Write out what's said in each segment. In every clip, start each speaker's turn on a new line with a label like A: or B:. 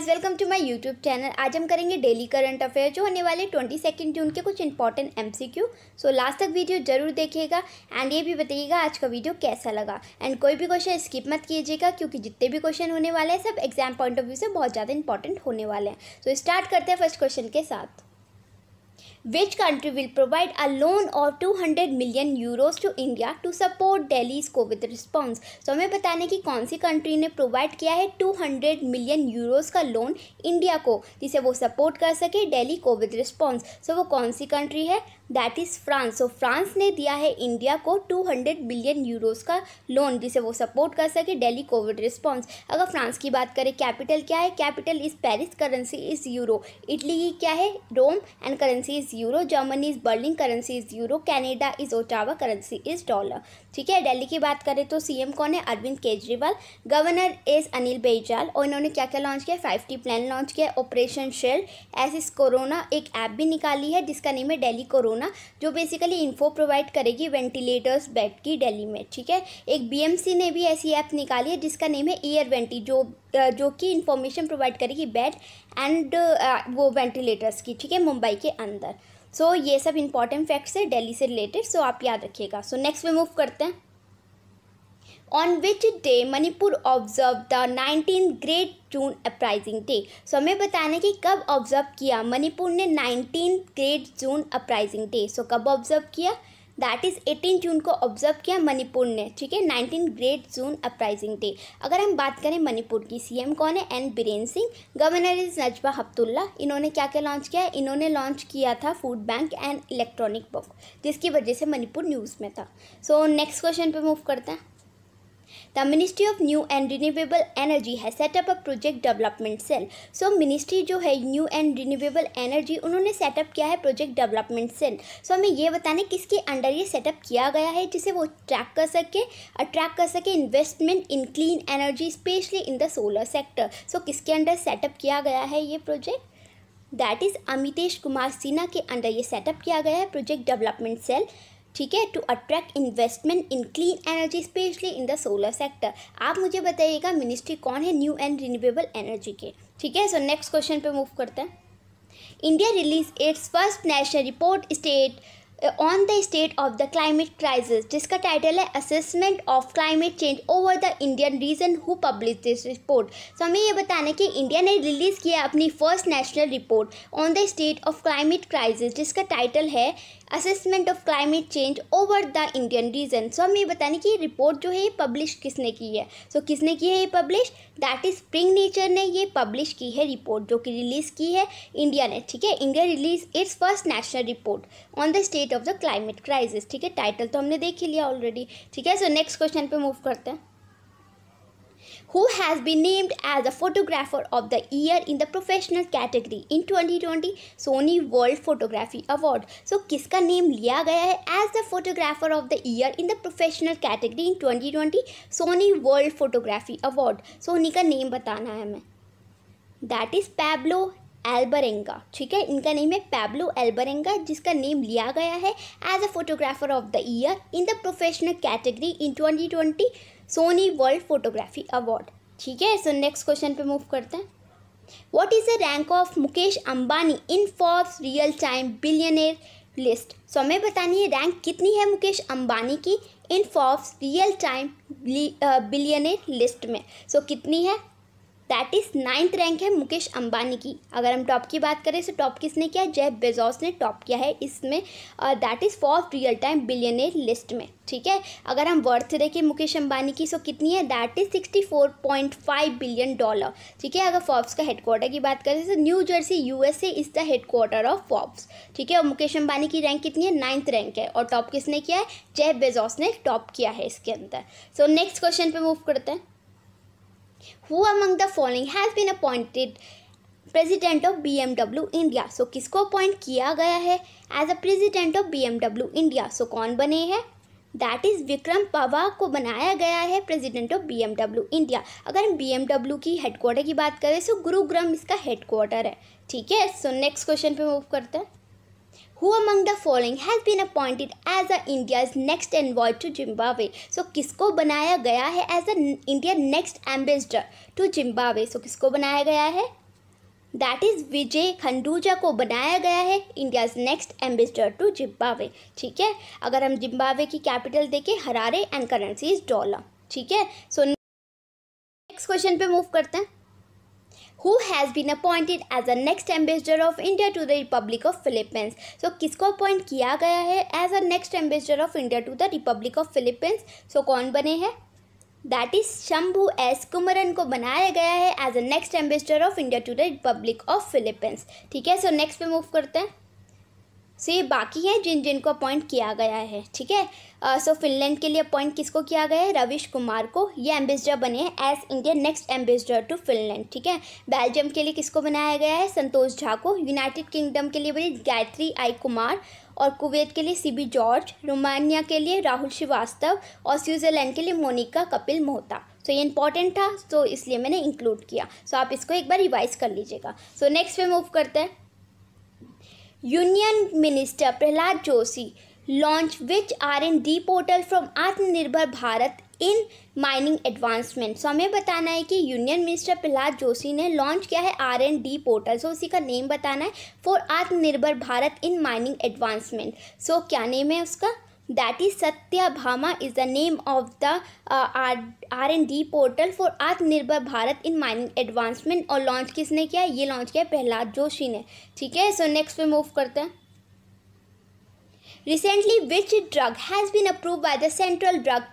A: Guys welcome to my YouTube channel आज हम करेंगे डेली करंट अफेयर जो होने वाले ट्वेंटी सेकेंड जून के कुछ इंपॉर्टेंट एमसीक्यू सो लास्ट तक वीडियो जरूर देखिएगा एंड ये भी बताइएगा आज का वीडियो कैसा लगा एंड कोई भी क्वेश्चन स्किप मत कीजिएगा क्योंकि जितने भी क्वेश्चन होने वाले हैं सब एग्जाम पॉइंट ऑफ व्यू से बहुत ज़्यादा इंपॉर्टेंट होने वाले हैं सो so, स्टार्ट करते हैं फर्स्ट क्वेश्चन के साथ which country will provide a loan of 200 million euros to India to support Delhi's COVID response? so, हमें बताने की कौन सी कंट्री ने प्रोवाइड किया है 200 million euros का लोन इंडिया को जिसे वो सपोर्ट कर सके डेली कोविड रिस्पॉन्स सो वो कौन सी कंट्री है that is France so France ने दिया है इंडिया को 200 बिलियन यूरोस का लोन जिसे वो सपोर्ट कर सके डेली कोविड रिस्पॉन्स अगर फ्रांस की बात करें कैपिटल क्या है capital is Paris currency is euro Italy की क्या है Rome and currency is euro Germany is Berlin currency is euro Canada is Ottawa currency is dollar ठीक है डेली की बात करें तो एम कौन है अरविंद केजरीवाल गवर्नर इज़ अनिल बेजाल और इन्होंने क्या क्या लॉन्च किया फाइव टी प्लान लॉन्च किया ऑपरेशन शेल एसिस कोरोना एक ऐप भी निकाली है जिसका नेम है डेली कोरोना होना जो बेसिकली इन्फो प्रोवाइड करेगी वेंटिलेटर्स बेड की डेली में ठीक है एक बीएमसी ने भी ऐसी ऐप निकाली है जिसका नेम है ईयर वेंटी जो जो कि इंफॉर्मेशन प्रोवाइड करेगी बेड एंड वो वेंटिलेटर्स की ठीक है मुंबई के अंदर सो so, ये सब इंपॉर्टेंट फैक्ट्स है डेली से रिलेटेड सो so आप याद रखिएगा सो नेक्स्ट वे मूव करते हैं on which day Manipur observed the nineteen Great June uprising day so हमें बताना है कि कब ऑब्जर्व किया मणिपुर ने nineteen great June uprising day so कब ऑब्जर्व किया दैट इज़ एटीन जून को ऑब्जर्व किया मणिपुर ने ठीक है nineteen great June uprising day अगर हम बात करें मणिपुर की सीएम कौन है N Biren Singh governor is Najma Heptulla इन्होंने क्या क्या लॉन्च किया है इन्होंने लॉन्च किया था food bank and electronic book जिसकी वजह से मणिपुर न्यूज़ में था सो नेक्स्ट क्वेश्चन पे मूव करते हैं The Ministry of New and Renewable Energy has set up a project development cell. So so ministry जो है न्यू एंड रिन्यूएबल एनर्जी उन्होंने सेटअप किया है प्रोजेक्ट डेवलपमेंट सेल सो हमें ये बताने किसके अंडर ये सेटअप किया गया है जिसे वो ट्रैक कर सके अट्रैक्ट कर सके investment in clean energy specially in the solar sector so किसके अंडर सेटअप किया गया है ये project that is Amitesh Kumar Sinha के अंडर ये सेटअप किया गया है प्रोजेक्ट डेवलपमेंट सेल ठीक है to attract investment in clean energy specially in the solar sector आप मुझे बताइएगा मिनिस्ट्री कौन है न्यू एंड रिन्यूएबल एनर्जी के ठीक है सो नेक्स्ट क्वेश्चन पे मूव करते हैं India release its first national report state on the state of the climate crisis जिसका टाइटल है assessment of climate change over the Indian region who publish this report so हमें ये बताना कि India ने रिलीज़ किया अपनी first national report on the state of climate crisis जिसका टाइटल है assessment of climate change over the Indian reason सो हमें ये बताने की रिपोर्ट जो है ये पब्लिश किसने की है सो so, किसने की है ये publish that is Springer Nature ने ये पब्लिश की है रिपोर्ट जो कि रिलीज़ की है इंडिया ने ठीक है India release its first national report on the state state of the climate crisis ठीक है टाइटल तो हमने देख ही लिया ऑलरेडी ठीक है सो नेक्स्ट क्वेश्चन पे मूव करते हैं who has been named as the photographer of the year in the professional category in 2020 sony world photography award so किसका नेम लिया गया है as the photographer of the year in the professional category in 2020 sony world photography award Soni का name बताना है हमें that is Pablo एल्बरेंगा ठीक है इनका नेम है पैब्लो एल्बरेंगा जिसका नेम लिया गया है as a photographer of the year in the professional category in 2020 Sony world photography award ठीक है सो नेक्स्ट क्वेश्चन पे मूव करते हैं what is the rank of Mukesh Ambani in Forbes real time billionaire list so हमें बतानी है rank कितनी है मुकेश अंबानी की in Forbes real time billionaire list में सो so, कितनी है दैट इज़ नाइन्थ रैंक है मुकेश अंबानी की अगर हम टॉप की बात करें तो टॉप किसने किया जेफ बेजोस ने टॉप किया है इसमें that is for real time billionaire list में ठीक है अगर हम वर्थ देखें मुकेश अंबानी की सो कितनी है that is sixty four point five billion dollar ठीक है अगर फॉर्ब्स का हेडक्वार्टर की बात करें तो New Jersey U A is the headquarter of Forbes ठीक है और मुकेश अंबानी की रैंक कितनी है नाइन्थ रैंक है और टॉप किसने किया है जेफ बेजोस ने टॉप किया है इसके अंदर सो नेक्स्ट क्वेश्चन पे मूव करते हैं who among the following has been appointed president of B India? India so किसको अपॉइंट किया गया है as a president of B India? India so कौन बने हैं दैट इज़ विक्रम पवा को बनाया गया है president of B M W India अगर हम बी एमडब्ल्यू की हेडक्वार्टर की बात करें सो गुरुग्राम इसका हेडक्वार्टर है ठीक है सो नेक्स्ट क्वेश्चन पे मूव करते हैं who who among the following has been appointed as the India's next envoy to Zimbabwe? So किसको बनाया गया है as the India next ambassador to Zimbabwe? So किसको बनाया गया है दैट इज़ विजय खंडूजा को बनाया गया है India's next ambassador to Zimbabwe ठीक है अगर हम जिम्बावे की कैपिटल देखें Harare and currency is dollar ठीक है सो नेक्स्ट क्वेश्चन पे मूव करते हैं who has been appointed as the next ambassador of India to the Republic of Philippines. So so किसको अपॉइंट किया गया है as a next ambassador of India to the republic of Philippines so कौन बने हैं that is Shambhu S Kumaran को बनाया गया है as a next ambassador of India to the republic of Philippines ठीक है सो नेक्स्ट पे मूव करते हैं सो ये बाकी हैं जिन जिनको अपॉइंट किया गया है ठीक है सो uh, फिनलैंड के लिए अपॉइंट किसको किया गया है रविश कुमार को ये एम्बेसडर बने हैं as India next ambassador to Finland ठीक है बेल्जियम के लिए किसको बनाया गया है संतोष झा को यूनाइटेड किंगडम के लिए बने गायत्री आई कुमार और कुवैत के लिए सीबी जॉर्ज रोमानिया के लिए राहुल श्रीवास्तव और स्विट्ज़रलैंड के लिए मोनिका कपिल मोहता सो so, ये इंपॉर्टेंट था तो so, इसलिए मैंने इंक्लूड किया सो so, आप इसको एक बार रिवाइज कर लीजिएगा सो नेक्स्ट पे मूव करते हैं union minister Pralhad Joshi launch which R N D portal from Atmanirbhar Bharat in mining advancement so हमें बताना है कि यूनियन मिनिस्टर प्रहलाद जोशी ने लॉन्च किया है R N D portal so उसी का नेम बताना है for Atmanirbhar Bharat in mining advancement so क्या नेम है उसका that is Satyabhama is the name of the R and D portal for Atmanirbhar Bharat in mining advancement और लॉन्च किसने किया ये लॉन्च किया प्रहलाद जोशी ने ठीक है सो नेक्स्ट पे मूव करते हैं recently which drug has been approve by the central drug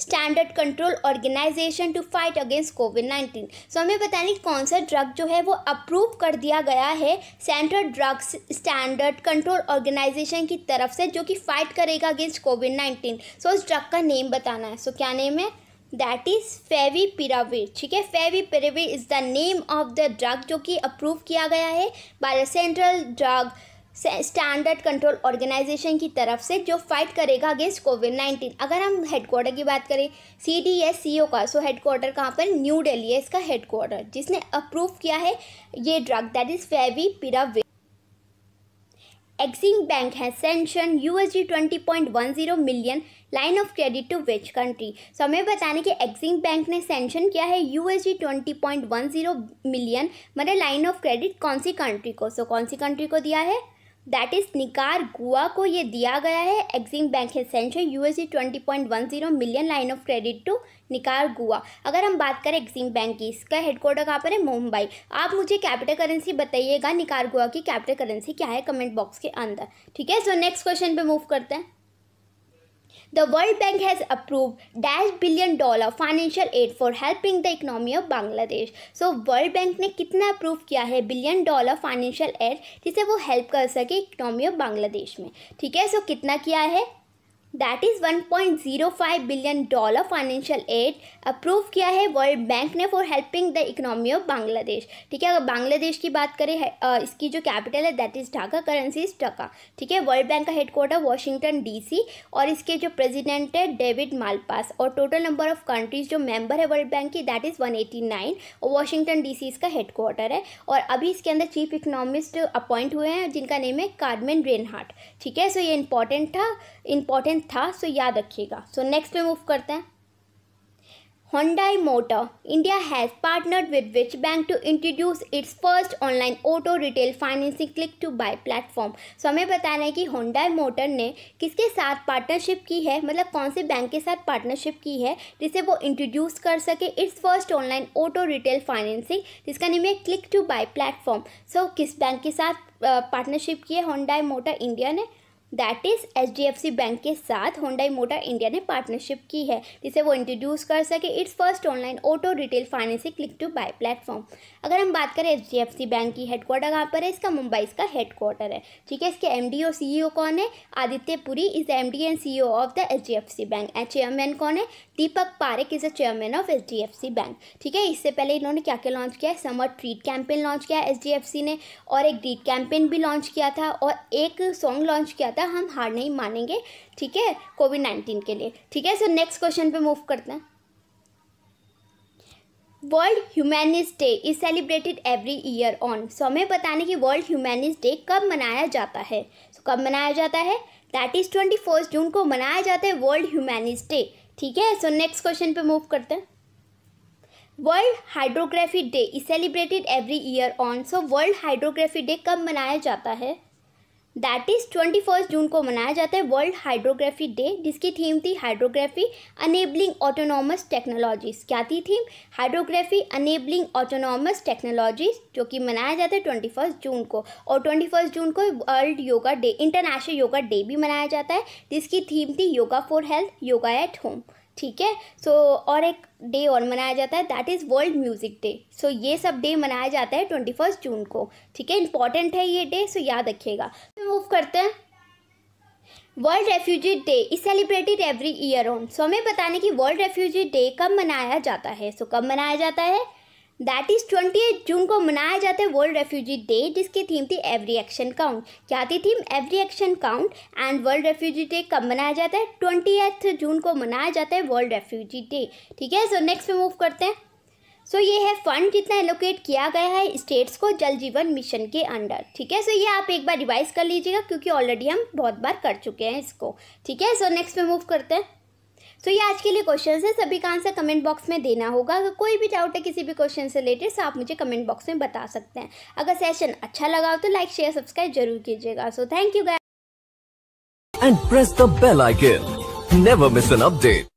A: standard control organisation to fight against Covid nineteen so हमें बताने कौन सा ड्रग जो है वो अप्रूव कर दिया गया है central drugs standard control organisation की तरफ से जो कि फाइट करेगा अगेंस्ट कोविड नाइन्टीन सो उस ड्रग का नेम बताना है सो so, क्या नेम है दैट इज़ फेवी पिराविर ठीक है favipiravir is the name of the drug जो कि अप्रूव किया गया है by the central drug standard control organisation की तरफ से जो फाइट करेगा अगेंस्ट कोविड नाइन्टीन अगर हम हेडक्वार्टर की बात करें सी डी एस सी ओ का सो हेडक्वार्टर कहाँ पर न्यू डेली है इसका हेडक्वार्टर जिसने अप्रूव किया है ये drug that is favi bank है sanction U S D twenty point one zero million line of credit to which country so हमें बताने कि एक्सिम बैंक ने सेंशन किया है U S twenty point one zero million मतलब line of credit कौन सी कंट्री को सो so, कौन सी कंट्री को दिया है दैट इज़ निकार गुआ को ये दिया गया है एक्सिम बैंक है sanction USD twenty point one zero million line of credit to Nicaragua अगर हम बात करें एक्सिम बैंक की इसका हेडक्वार्टर कहाँ पर है मुंबई आप मुझे कैपिटल करेंसी बताइएगा निकार गुआ की कैपिटल करेंसी क्या है कमेंट बॉक्स के अंदर ठीक है सो नेक्स्ट क्वेश्चन पे मूव करते हैं The World Bank has approved dash billion dollar financial aid for helping the economy of Bangladesh. So World Bank ने कितना अप्रूव किया है billion dollar financial aid जिसे वो help कर सके economy of Bangladesh में ठीक है so, कितना किया है that is one point zero five billion dollar financial aid approve किया है वर्ल्ड बैंक ने for helping the economy of Bangladesh ठीक है अगर बांग्लादेश की बात करें इसकी जो कैपिटल है that is Dhaka currency is Taka ठीक है वर्ल्ड बैंक का हेडक्वार्टर वाशिंगटन डीसी और इसके जो प्रेजिडेंट है डेविड मालपास और टोटल नंबर ऑफ कंट्रीज जो मेम्बर है वर्ल्ड बैंक की that is one eighty nine और वॉशिंगटन डी सी इसका हेडक्वार्टर है और अभी इसके अंदर चीफ इकोनॉमिस्ट अपॉइंट हुए हैं जिनका नेम है कार्डमेन रेनहाट ठीक है सो ये इंपॉर्टेंट था इंपॉर्टेंट इंपॉर्टेंट था सो याद रखिएगा सो नेक्स्ट पे मूव करते हैं Hyundai Motor India has partnered with which bank to introduce its first online auto retail financing click to buy platform so so, हमें रहे हैं कि Hyundai Motor ने किसके साथ पार्टनरशिप की है मतलब कौन से बैंक के साथ पार्टनरशिप की है जिसे वो इंट्रोड्यूस कर सके its first online auto retail financing जिसका नेम है click to buy platform so किस बैंक के साथ पार्टनरशिप की है Hyundai Motor इंडिया ने that is H D F C bank के साथ होंडाई मोटर इंडिया ने पार्टनरशिप की है जिसे वो इंट्रोड्यूस कर सके its first online auto retail financing click to buy platform अगर हम बात करें H D F C bank की हेडक्वार्टर कहाँ पर है इसका मुंबई इसका हेडक्वार्टर है ठीक है इसके एम डी सी ओ कौन है Aditya Puri is M D and C O of the H D F C bank and chairman कौन है Deepak Parekh is a chairman of H D F C bank ठीक है इससे पहले इन्होंने क्या क्या लॉन्च किया है समर ट्रीट कैंपेन लॉन्च किया है एच डी एफ सी ने और एक ग्रीट कैंपेन भी लॉन्च किया था और एक सॉन्ग लॉन्च किया था जाएगा हम हार नहीं मानेंगे ठीक है कोविड नाइन्टीन के लिए ठीक है सो नेक्स्ट क्वेश्चन पे मूव करते हैं world humanist day is celebrated every year on so हमें बताने कि वर्ल्ड ह्यूमैनिज डे कब मनाया जाता है सो so, कब मनाया जाता है that is twenty first June को मनाया जाता है वर्ल्ड ह्यूमैनिज डे ठीक है सो नेक्स्ट क्वेश्चन पे मूव करते हैं world hydrography day is celebrated every year on so world hydrography day कब मनाया जाता है that is twenty first June को मनाया जाता है वर्ल्ड हाइड्रोग्राफी डे जिसकी थीम थी हाइड्रोग्राफी अनेबलिंग ऑटोनॉमस टेक्नोलॉजीज क्या थी theme hydrography enabling autonomous technologies जो कि मनाया जाता है ट्वेंटी फर्स्ट जून को और ट्वेंटी फर्स्ट जून को world yoga day international yoga day भी मनाया जाता है जिसकी थीम थी yoga for health yoga at home ठीक है सो और एक डे और मनाया जाता है that is world music day so ये सब डे मनाया जाता है ट्वेंटी फर्स्ट जून को ठीक है इंपॉर्टेंट है ये डे सो so याद रखिएगा मूव करते हैं world refugee day is celebrated every year on so हमें बताने कि वर्ल्ड रेफ्यूजी डे कब मनाया जाता है सो so, कब मनाया जाता है that is twenty eight June को मनाया जाता है वर्ल्ड रेफ्यूजी डे जिसकी थीम थी एवरी एक्शन काउंट क्या थी theme every action count and world refugee day कब मनाया जाता है ट्वेंटी जून को मनाया जाता है वर्ल्ड रेफ्यूजी डे ठीक है सो नेक्स्ट पे मूव करते हैं सो so, ये है फंड जितना एलोकेट किया गया है स्टेट्स को जल जीवन मिशन के अंडर ठीक है सो so, ये आप एक बार रिवाइज कर लीजिएगा क्योंकि ऑलरेडी हम बहुत बार कर चुके हैं इसको ठीक है सो नेक्स्ट में मूव करते हैं तो ये आज के लिए क्वेश्चन है सभी का आंसर कमेंट बॉक्स में देना होगा अगर कोई भी डाउट है किसी भी क्वेश्चन से रिलेटेड तो आप मुझे कमेंट बॉक्स में बता सकते हैं अगर सेशन अच्छा लगा हो तो लाइक शेयर सब्सक्राइब जरूर कीजिएगा so thank you guys and press the bell icon never miss an update